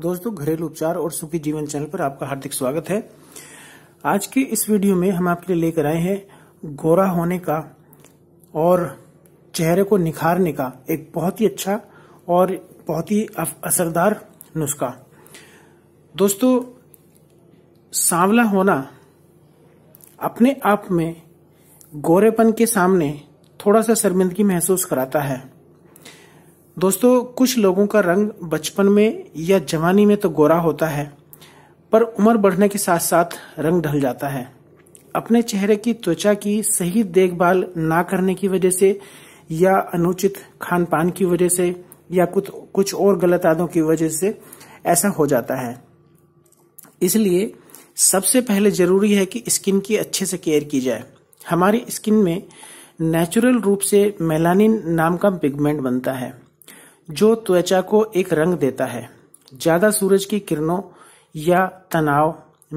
दोस्तों घरेलू उपचार और सुखी जीवन चैनल पर आपका हार्दिक स्वागत है आज के इस वीडियो में हम आपके लिए लेकर आए हैं गोरा होने का और चेहरे को निखारने का एक बहुत ही अच्छा और बहुत ही असरदार नुस्खा दोस्तों सांवला होना अपने आप में गोरेपन के सामने थोड़ा सा शर्मिंदगी महसूस कराता है दोस्तों कुछ लोगों का रंग बचपन में या जवानी में तो गोरा होता है पर उम्र बढ़ने के साथ साथ रंग ढल जाता है अपने चेहरे की त्वचा की सही देखभाल ना करने की वजह से या अनुचित खान पान की वजह से या कुछ कुछ और गलत आदतों की वजह से ऐसा हो जाता है इसलिए सबसे पहले जरूरी है कि स्किन की अच्छे से केयर की जाए हमारी स्किन में नेचुरल रूप से मेलानिन नाम का पिगमेंट बनता है जो त्वचा को एक रंग देता है ज्यादा सूरज की किरणों या तनाव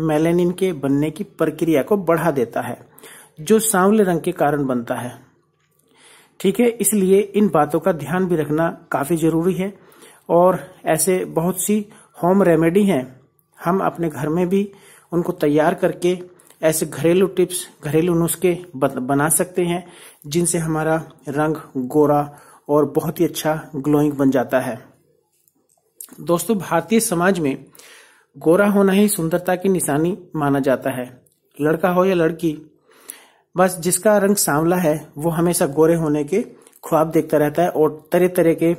मेलेनिन के बनने की प्रक्रिया को बढ़ा देता है जो सांवले रंग के कारण बनता है ठीक है इसलिए इन बातों का ध्यान भी रखना काफी जरूरी है और ऐसे बहुत सी होम रेमेडी हैं हम अपने घर में भी उनको तैयार करके ऐसे घरेलू टिप्स घरेलू नुस्खे बना सकते हैं जिनसे हमारा रंग गोरा और बहुत ही अच्छा ग्लोइंग बन जाता है दोस्तों भारतीय समाज में गोरा होना ही सुंदरता की निशानी माना जाता है लड़का हो या लड़की बस जिसका रंग सांवला है वो हमेशा गोरे होने के ख्वाब देखता रहता है और तरह तरह के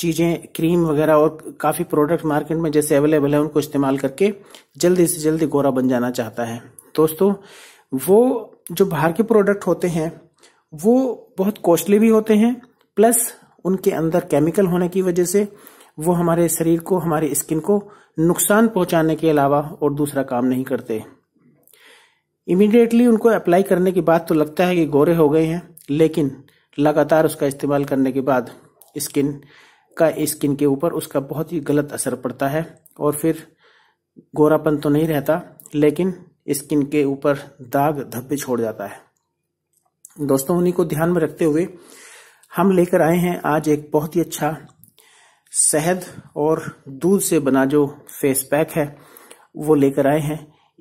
चीज़ें क्रीम वगैरह और काफ़ी प्रोडक्ट मार्केट में जैसे अवेलेबल है उनको इस्तेमाल करके जल्दी से जल्दी गोरा बन जाना चाहता है दोस्तों वो जो बाहर के प्रोडक्ट होते हैं वो बहुत कॉस्टली भी होते हैं प्लस उनके अंदर केमिकल होने की वजह से वो हमारे शरीर को हमारे स्किन को नुकसान पहुंचाने के अलावा और दूसरा काम नहीं करते इमीडिएटली उनको अप्लाई करने के बाद तो लगता है कि गोरे हो गए हैं लेकिन लगातार उसका इस्तेमाल करने के बाद स्किन का स्किन के ऊपर उसका बहुत ही गलत असर पड़ता है और फिर गोरापन तो नहीं रहता लेकिन स्किन के ऊपर दाग धब्बे छोड़ जाता है दोस्तों उन्हीं को ध्यान में रखते हुए हम लेकर आए हैं आज एक बहुत ही अच्छा शहद और दूध से बना जो फेस पैक है वो लेकर आए हैं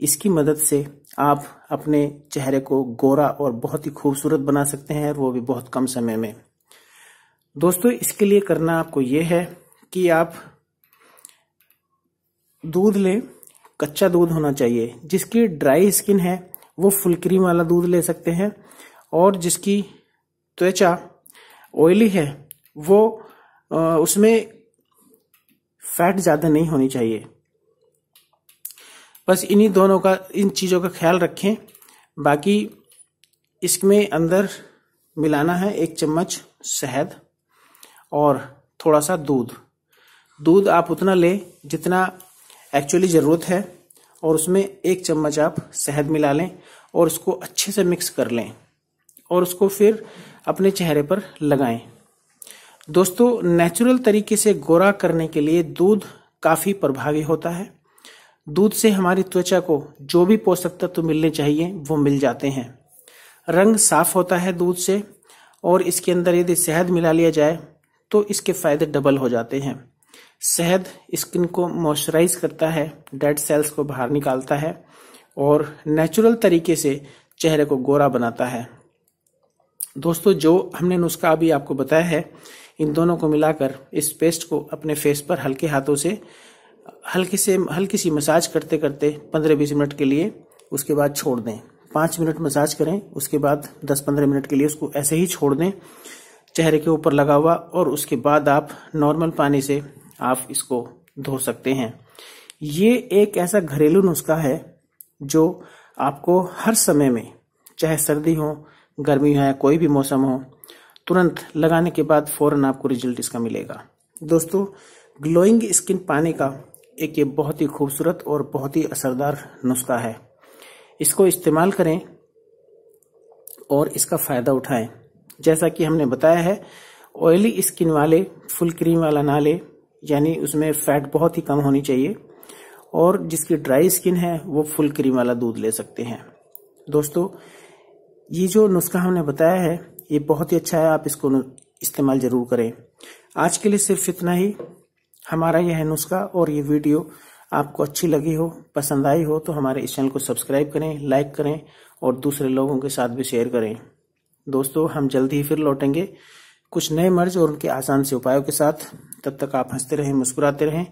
इसकी मदद से आप अपने चेहरे को गोरा और बहुत ही खूबसूरत बना सकते हैं और वो भी बहुत कम समय में दोस्तों इसके लिए करना आपको ये है कि आप दूध लें कच्चा दूध होना चाहिए जिसकी ड्राई स्किन है वो फुलक्रीम वाला दूध ले सकते हैं और जिसकी त्वचा ऑयली है वो उसमें फैट ज़्यादा नहीं होनी चाहिए बस इन्हीं दोनों का इन चीज़ों का ख्याल रखें बाकी इसमें अंदर मिलाना है एक चम्मच शहद और थोड़ा सा दूध दूध आप उतना लें जितना एक्चुअली ज़रूरत है और उसमें एक चम्मच आप शहद मिला लें और उसको अच्छे से मिक्स कर लें और उसको फिर अपने चेहरे पर लगाएं दोस्तों नेचुरल तरीके से गोरा करने के लिए दूध काफी प्रभावी होता है दूध से हमारी त्वचा को जो भी पोषक तत्व मिलने चाहिए वो मिल जाते हैं रंग साफ होता है दूध से और इसके अंदर यदि शहद मिला लिया जाए तो इसके फायदे डबल हो जाते हैं शहद स्किन को मॉइस्चराइज करता है डेड सेल्स को बाहर निकालता है और नेचुरल तरीके से चेहरे को गोरा बनाता है दोस्तों जो हमने नुस्खा अभी आपको बताया है इन दोनों को मिलाकर इस पेस्ट को अपने फेस पर हल्के हाथों से हल्के से हल्की सी मसाज करते करते पंद्रह बीस मिनट के लिए उसके बाद छोड़ दें पाँच मिनट मसाज करें उसके बाद दस पंद्रह मिनट के लिए उसको ऐसे ही छोड़ दें चेहरे के ऊपर लगा हुआ और उसके बाद आप नॉर्मल पानी से आप इसको धो सकते हैं ये एक ऐसा घरेलू नुस्खा है जो आपको हर समय में चाहे सर्दी हो गर्मी हो या कोई भी मौसम हो तुरंत लगाने के बाद फ़ौरन आपको रिजल्ट इसका मिलेगा दोस्तों ग्लोइंग स्किन पाने का एक ये बहुत ही खूबसूरत और बहुत ही असरदार नुस्खा है इसको इस्तेमाल करें और इसका फ़ायदा उठाएं जैसा कि हमने बताया है ऑयली स्किन वाले फुल क्रीम वाला ना लें यानी उसमें फैट बहुत ही कम होनी चाहिए और जिसकी ड्राई स्किन है वो फुल क्रीम वाला दूध ले सकते हैं दोस्तों ये जो नुस्खा हमने बताया है ये बहुत ही अच्छा है आप इसको इस्तेमाल ज़रूर करें आज के लिए सिर्फ इतना ही हमारा यह नुस्खा और ये वीडियो आपको अच्छी लगी हो पसंद आई हो तो हमारे इस चैनल को सब्सक्राइब करें लाइक करें और दूसरे लोगों के साथ भी शेयर करें दोस्तों हम जल्द ही फिर लौटेंगे कुछ नए मर्ज और उनके आसान से उपायों के साथ तब तक आप हंसते रहें मुस्कुराते रहें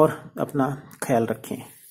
और अपना ख्याल रखें